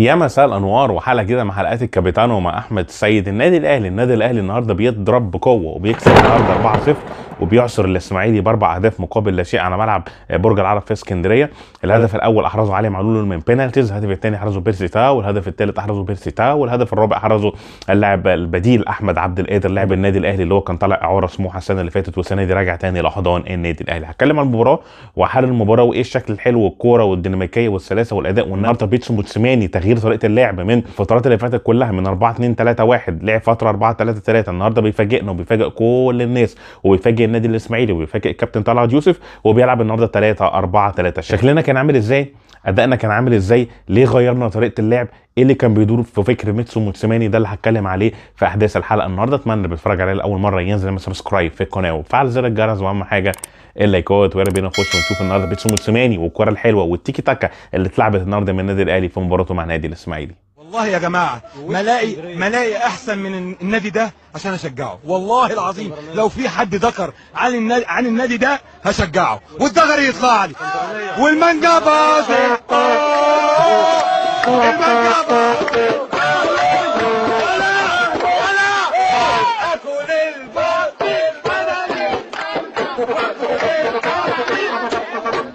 يا مساء الانوار وحلقه جديده من حلقات الكابيتانو مع احمد السيد النادي الاهلي النادي الاهلي النهارده بيضرب بقوه وبيكسب النهارده 4-0 وبيعصر الاسماعيلي باربع اهداف مقابل لا شيء على ملعب برج العرب في اسكندريه الهدف الاول احرزه علي معلول من بينالتيز الهدف الثاني احرزه بيرسي تاو والهدف الثالث احرزه بيرسي تاو والهدف الرابع احرزه اللاعب البديل احمد عبد القادر لاعب النادي الاهلي اللي هو كان طالع اعاره سموحه السنه اللي فاتت والسنه دي راجع تاني لحضان النادي الاهلي هتكلم عن المباراه وحال المباراه وايه الشكل الحلو والكوره والديناميكيه والسلاسه والاداء والنهارده بيتسو موتسيماني تغيير طريقه اللعب من الفترات اللي فاتت كلها من 4 2 3 1 لعب فتره 4 3 3 النهارده بيفاجئنا وبيفاجئ كل الناس وبيفاجئ النادي الاسماعيلي وبيفاجئ الكابتن طلعت يوسف وبيلعب النهارده 3 4 3 شكلنا كان عامل ازاي؟ ادائنا كان عامل ازاي؟ ليه غيرنا طريقه اللعب؟ ايه اللي كان بيدور في فكر ميتسو موتسيماني ده اللي هتكلم عليه في احداث الحلقه النهارده اتمنى اللي بيتفرج عليها لاول مره ينزل سبسكرايب في القناه وفعل زر الجرس واهم حاجه اللايكات ويا رب نخش ونشوف النهارده بيتسو موسيماني والكره الحلوه والتيكي تاكا اللي اتلعبت النهارده من النادي الاهلي في مباراته مع نادي الاسماعيلي والله يا جماعه ملاقي ملاقي احسن من النادي ده عشان اشجعه والله العظيم لو في حد ذكر عن النادي عن النادي ده هشجعه والدغري يطلع لي والمانجا باظت المانجا باظت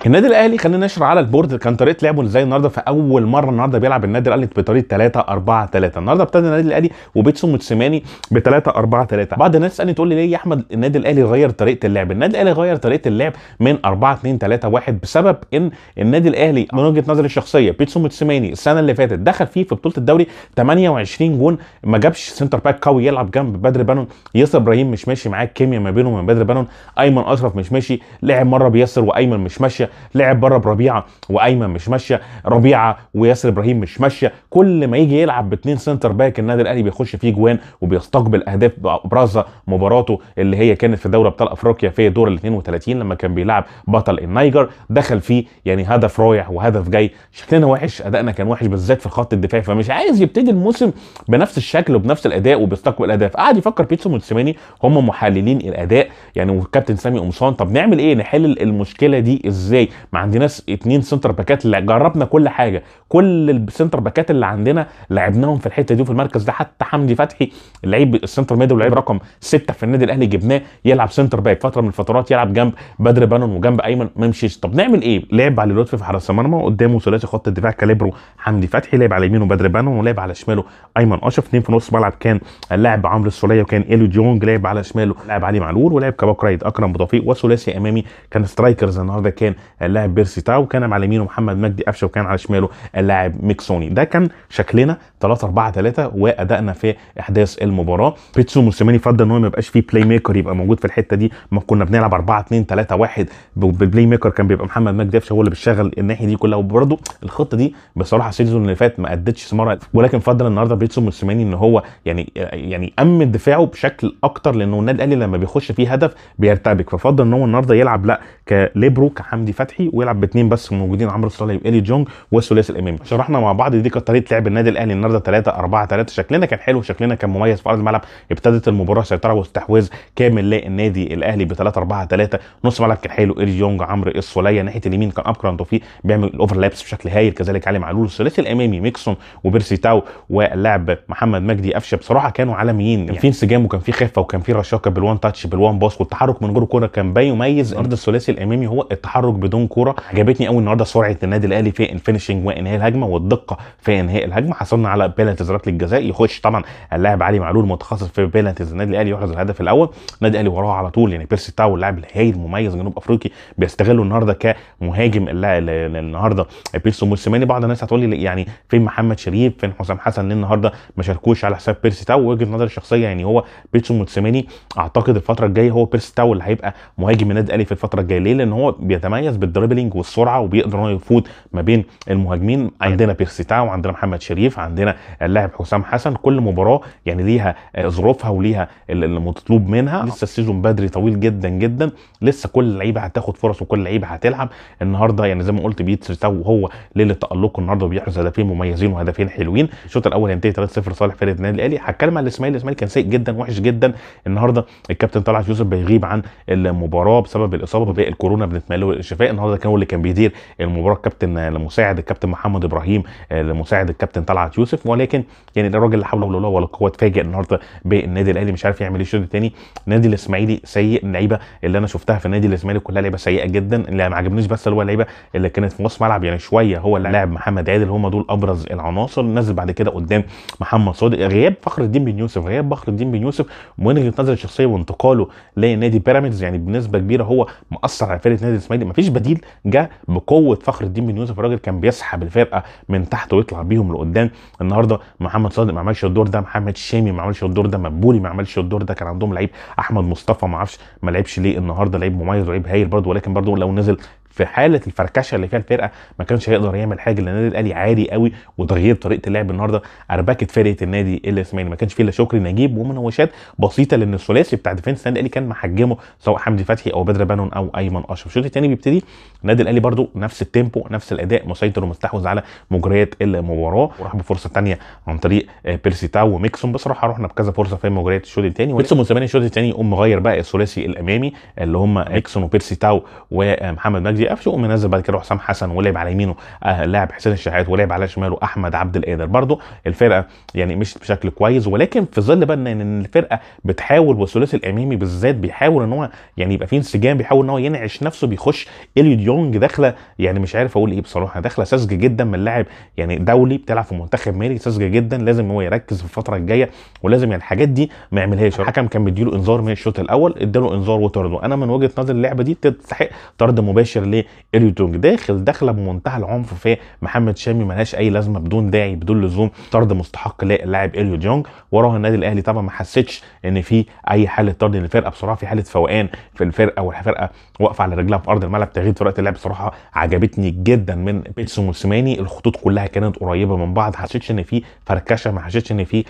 النادي الاهلي خلينا نشرح على البورد كان طريقه لعبه ازاي النهارده في اول مره النهارده بيلعب النادي الاهلي بطريقه 3 4 3 النهارده ابتدى النادي الاهلي وبيتسو متسماني ب 3 4 3 بعض الناس تسالني تقول لي ليه يا احمد النادي الاهلي غير طريقه اللعب النادي الاهلي غير طريقه اللعب من 4 2 3 1 بسبب ان النادي الاهلي من وجهه نظري الشخصيه بيتسو متسماني السنه اللي فاتت دخل فيه في بطوله الدوري 28 جون ما جابش سنتر باك قوي يلعب جنب بدر بانون ياسر ابراهيم مش ماشي معاه الكيمياء ما بينه وما بدر بانون ايمن اشرف مش ماشي لعب مره بياسر وايمن مش ماشيه لعب بره بربيعه وايمن مش ماشيه ربيعه وياسر ابراهيم مش ماشيه كل ما يجي يلعب باثنين سنتر باك النادي الاهلي بيخش فيه جوان وبيستقبل اهداف ابرز مباراته اللي هي كانت في دوري ابطال افريقيا في دور ال 32 لما كان بيلعب بطل النيجر دخل فيه يعني هدف رايح وهدف جاي شكلنا وحش ادائنا كان وحش بالذات في خط الدفاع فمش عايز يبتدي الموسم بنفس الشكل وبنفس الاداء وبيستقبل اهداف قعد يفكر بيتسو موتسيماني هم محللين الاداء يعني وكابتن سامي قمصان طب نعمل ايه نحل المشكله دي ازاي ازاي ما عندناش اتنين سنتر باكات لا جربنا كل حاجه كل السنتر باكات اللي عندنا لعبناهم في الحته دي وفي المركز ده حتى حمدي فتحي لعيب السنتر ميد ولعيب رقم سته في النادي الاهلي جبناه يلعب سنتر باك فتره من الفترات يلعب جنب بدر بانون وجنب ايمن ما يمشيش طب نعمل ايه لعب علي لطفي في حراسه المرمى قدامه ثلاثي خط الدفاع كاليبرو حمدي فتحي لعب على يمينه بدر بانون ولعب على شماله ايمن اشرف اثنين في نص ملعب كان اللاعب عمرو السوليه وكان اليو ديونج لعب على شماله لعب علي معلول ولعب كباك رايد اكرم ابو وثلاثي امامي كان سترايكرز النهارده كان اللاعب بيرسي تاو كان على يمينه محمد مجدي قفشه وكان على شماله اللاعب ميكسوني ده كان شكلنا 3 4 3 وادائنا في احداث المباراه بيتسو موسيماني فضل ان هو ما يبقاش فيه بلاي ميكر يبقى موجود في الحته دي ما كنا بنلعب 4 2 3 1 بالبلاي ميكر كان بيبقى محمد مجدي قفشه هو اللي بيشغل الناحيه دي كلها وبرده الخطه دي بصراحه السيزون اللي فات ما ادتش ثمره ولكن فضل النهارده بيتسو موسيماني ان هو يعني يعني امن دفاعه بشكل اكتر لانه النادي الاهلي لما بيخش فيه هدف بيرتبك ففضل ان هو النهارده يلعب لا كليبرو كحمدي فتحي ويلعب باثنين بس موجودين عمرو صالح والي جونج والثلاثي الامامي شرحنا مع بعض دي كانت طريقه لعب النادي الاهلي النهارده 3 4 3 شكلنا كان حلو شكلنا كان مميز في ارض الملعب ابتدت المباراه سيطره واستحواذ كامل للنادي الاهلي ب 3 4 3 نص ملعب كان حلو ايري جونج عمرو السوليه ناحيه اليمين كان ابكران توفيق بيعمل الاوفرلابس بشكل هايل كذلك علي معلول الثلاثي الامامي ميكسون وبيرسي تاو واللاعب محمد مجدي قفشه بصراحه كانوا عالميين يعني في انسجام وكان في خفه وكان في رشاقه بالوان تاتش بالوان باص والتحرك من جوه الكوره كان بيميز ارض الثلاثي الامامي هو التحرك بدون عندهم كوره عجبتني قوي النهارده سرعه النادي الاهلي في الفينشنج وانهاء الهجمه والدقه في انهاء الهجمه حصلنا على ركله الجزاء يخش طبعا اللاعب علي معلول متخصص في بيلانتيز النادي الاهلي يحرز الهدف الاول النادي الاهلي وراه على طول يعني بيرسي تاو اللاعب الهايل المميز جنوب افريقي بيستغله النهارده كمهاجم النهارده بيرسي موسيماني بعض الناس هتقول لي يعني فين محمد شريف فين حسام حسن ليه النهارده ما شاركوش على حساب بيرسي تاو وجهه نظري الشخصيه يعني هو بيرسي موسيماني اعتقد الفتره الجايه هو بيرسي تاو اللي هيبقى مهاجم النادي الاهلي في الفتره الجايه ليه لان هو بيتميز بالدريبلينج والسرعه وبيقدر ان هو يفوت ما بين المهاجمين عندنا أيوة. بيرسي تاو عندنا محمد شريف عندنا اللاعب حسام حسن كل مباراه يعني ليها ظروفها وليها المطلوب منها لسه السيزون بدري طويل جدا جدا لسه كل لعيبه هتاخد فرص وكل لعيبه هتلعب النهارده يعني زي ما قلت بيتري تاو وهو ليله تالقه النهارده بيحرز هدفين مميزين وهدفين حلوين الشوط الاول ينتهي 3-0 صالح فريق النادي الاهلي هتكلم عن الاسماعيلي الاسماعيلي كان سيء جدا وحش جدا النهارده الكابتن طلعت يوسف بيغيب عن المباراه بسبب الاصابه بقى الكورونا بنتمنى له الشفاء النهارده كان هو اللي كان بيدير المباراه الكابتن المساعد آه، الكابتن محمد ابراهيم المساعد آه، الكابتن طلعت يوسف ولكن يعني الراجل لا حول ولا قوه ولا قوه اتفاجئ النهارده بالنادي الاهلي مش عارف يعمل ايه الشوط الثاني النادي الاسماعيلي سيء اللعيبه اللي انا شفتها في النادي الاسماعيلي كلها لعيبه سيئه جدا اللي ما عجبنيش بس اللي هو اللعيبه اللي كانت في نص ملعب يعني شويه هو اللي لاعب محمد عادل هم دول ابرز العناصر نزل بعد كده قدام محمد صادق غياب فخر الدين بن يوسف غياب فخر الدين بن يوسف من وجهه نظري الشخصيه وانتقاله لنادي بيراميدز يعني بنسبه كبيره هو مأثر على فرقه النادي الاسماعيلي مفيش البديل جه بقوه فخر الدين بن يوسف الراجل كان بيسحب الفرقه من تحت ويطلع بيهم لقدام النهارده محمد صادق ما عملش الدور ده محمد شامي ما عملش الدور ده مبولي ما عملش الدور ده كان عندهم لعيب احمد مصطفى ما اعرفش ما لعبش ليه النهارده لعيب مميز ولعيب هايل برده ولكن برده لو نزل في حاله الفركشه اللي فيها الفرقه ما كانش هيقدر يعمل حاجه لان النادي الاهلي عالي قوي وتغيير طريقه اللعب النهارده اربكت فرقه النادي الاسماعيلي ما كانش فيه الا شكري نجيب ومناوشات بسيطه لان الثلاثي بتاع ديفينس النادي الاهلي كان محجمه سواء حمدي فتحي او بدر بانون او ايمن اشرف الشوط الثاني بيبتدي النادي الاهلي برده نفس التيمبو نفس الاداء مسيطر ومستحوذ على مجريات المباراه وراح بفرصه ثانيه عن طريق آه، بيرسي تاو وميكسون بصراحه رحنا بكذا فرصه في مجريات الشوط الثاني ميكسون وسيماني الشوط الثاني يقوم مغير بقى الثلاثي الامامي اللي هم ميكسون وبيرسي تاو ومحمد مجدي جي اف يقوم بعد كده حسام حسن ولعب على يمينه آه لاعب حسين الشحات ولعب على شماله احمد عبد القادر برضو الفرقه يعني مشيت بشكل كويس ولكن في ظل بقى ان الفرقه بتحاول والثلاثي الامامي بالذات بيحاول ان هو يعني يبقى في انسجام بيحاول ان هو ينعش نفسه بيخش اليو ديونج داخله يعني مش عارف اقول ايه بصراحه داخله ساذجه جدا من لاعب يعني دولي بتلعب في منتخب مالي ساذجه جدا لازم هو يركز في الفتره الجايه ولازم يعني الحاجات دي ما يعملهاش الحكم كان مديله انذار من الشوط الاول اداله انذار وطرده انا من وجهه نظري اللعبه دي تستحق طرد مباشر ليه اريوتونج داخل داخله بمنتهى العنف في محمد شامي ملهاش اي لازمه بدون داعي بدون لزوم طرد مستحق للاعب اليو ديونج وراها النادي الاهلي طبعا ما حسيتش ان في اي حاله طرد للفرقه بصراحه في حاله فوقان في الفرقه والفرقه واقفه على رجلها في ارض الملعب تغيير طريقه اللعب بصراحه عجبتني جدا من بيتسو موسيماني الخطوط كلها كانت قريبه من بعض حسيتش ان في فركشه ما حسيتش ان في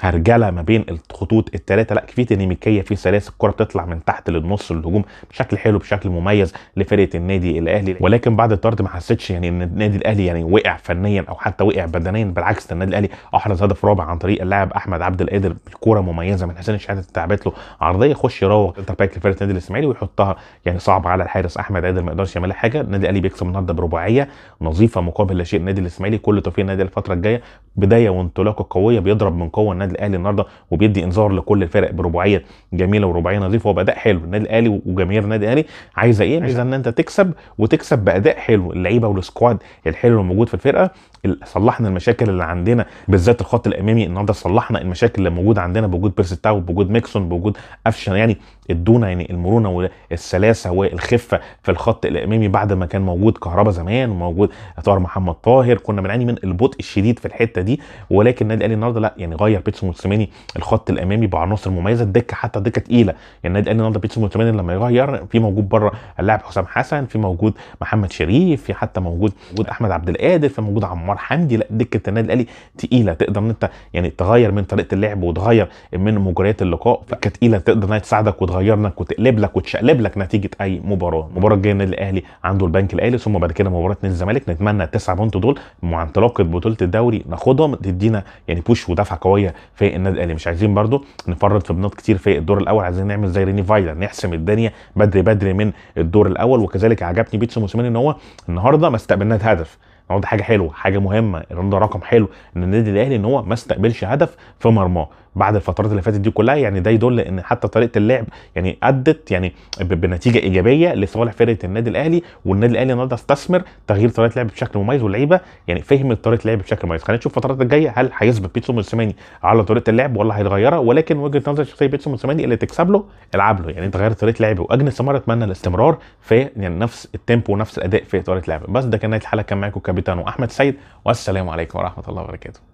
هرجله ما بين الخطوط الثلاثه لا في ديناميكيه في سلاسه الكره بتطلع من تحت للنص الهجوم بشكل حلو بشكل مميز لفرقه النادي الاهلي ولكن بعد الطرد ما حسيتش يعني ان النادي الاهلي يعني وقع فنيا او حتى وقع بدنيا بالعكس ده النادي الاهلي احرز هدف رابع عن طريق اللاعب احمد عبد القادر بكوره مميزه من حسين الشحات تعبت له عرضيه يخش يراوغ سنتر باك لفرقه النادي الاسماعيلي ويحطها يعني صعب على الحارس احمد عادل ما يقدرش يعملها حاجه النادي الاهلي بيكسب النهارده برباعيه نظيفه مقابل لا شيء النادي الاسماعيلي كل توفيق النادي الفتره الجايه بدايه وانطلاقه قويه بيضرب من قوه النادي النادي الاهلي النهارده وبيدي انذار لكل الفرق برباعيه جميله وربعيه نظيفه وباداء حلو النادي الاهلي وجماهير النادي الاهلي عايزه ايه؟ عايزه ان انت تكسب وتكسب باداء حلو اللعيبه والسكواد الحلو الموجود في الفرقه صلحنا المشاكل اللي عندنا بالذات الخط الامامي النهارده صلحنا المشاكل اللي موجوده عندنا بوجود بيرسي تاو بوجود ميكسون بوجود افشن يعني ادونا يعني المرونه والسلاسه والخفه في الخط الامامي بعد ما كان موجود كهربا زمان وموجود طاهر محمد طاهر كنا بنعاني من البطء الشديد في الحته دي ولكن النادي الاهلي النهارده لا يعني غير بيتسو موسيماني الخط الامامي بعناصر مميزه الدكه حتى الدكه تقيله يعني النادي الاهلي النهارده بيتسو موسيماني لما يغير في موجود بره اللاعب حسام حسن في موجود محمد شريف في حتى موجود احمد عبد القادر في موجود عمار عمار حمدي لا دكه النادي الاهلي تقيله تقدر ان انت يعني تغير من طريقه اللعب وتغير من مجريات اللقاء فكانت تقيله تقدر انها تساعدك لك وتقلب لك وتشقلب لك نتيجه اي مباراه المباراه الجايه النادي الاهلي عنده البنك الاهلي ثم بعد كده مباراه نادي الزمالك نتمنى التسع بونت دول مع انطلاقه بطوله الدوري ناخدهم تدينا يعني بوش ودفعه قويه في النادي الاهلي مش عايزين برده نفرط في بنات كتير في الدور الاول عايزين نعمل زي ريني فايلر نحسم الدنيا بدري بدري من الدور الاول وكذلك عجبني بيتسو موسيماني ان هو النهارده ما استقبلناش هدف ده حاجه حلوه حاجه مهمه الرقم ده رقم حلو ان النادي الاهلي ان هو ما استقبلش هدف في مرماه بعد الفترات اللي فاتت دي كلها يعني ده يدل ان حتى طريقه اللعب يعني ادت يعني بنتيجه ايجابيه لصالح فرقه النادي الاهلي والنادي الاهلي النهارده استثمر تغيير طريقه اللعب بشكل مميز واللعيبه يعني فهمت طريقه اللعب بشكل مميز خلينا نشوف الفترات الجايه هل هيثبت بيتسو موسيماني على طريقه اللعب ولا هيتغيرها ولكن وجهه نظر شخصيه بيتسو موسيماني اللي تكسب له العب له يعني انت غيرت طريقه لعبه واجنس سمار اتمنى الاستمرار في يعني نفس التيمبو ونفس الاداء في طريقه اللعب بس ده كان نهايه الحلقه كان معاكم كابتن احمد سيد والسلام عليكم ورحمه الله وبركاته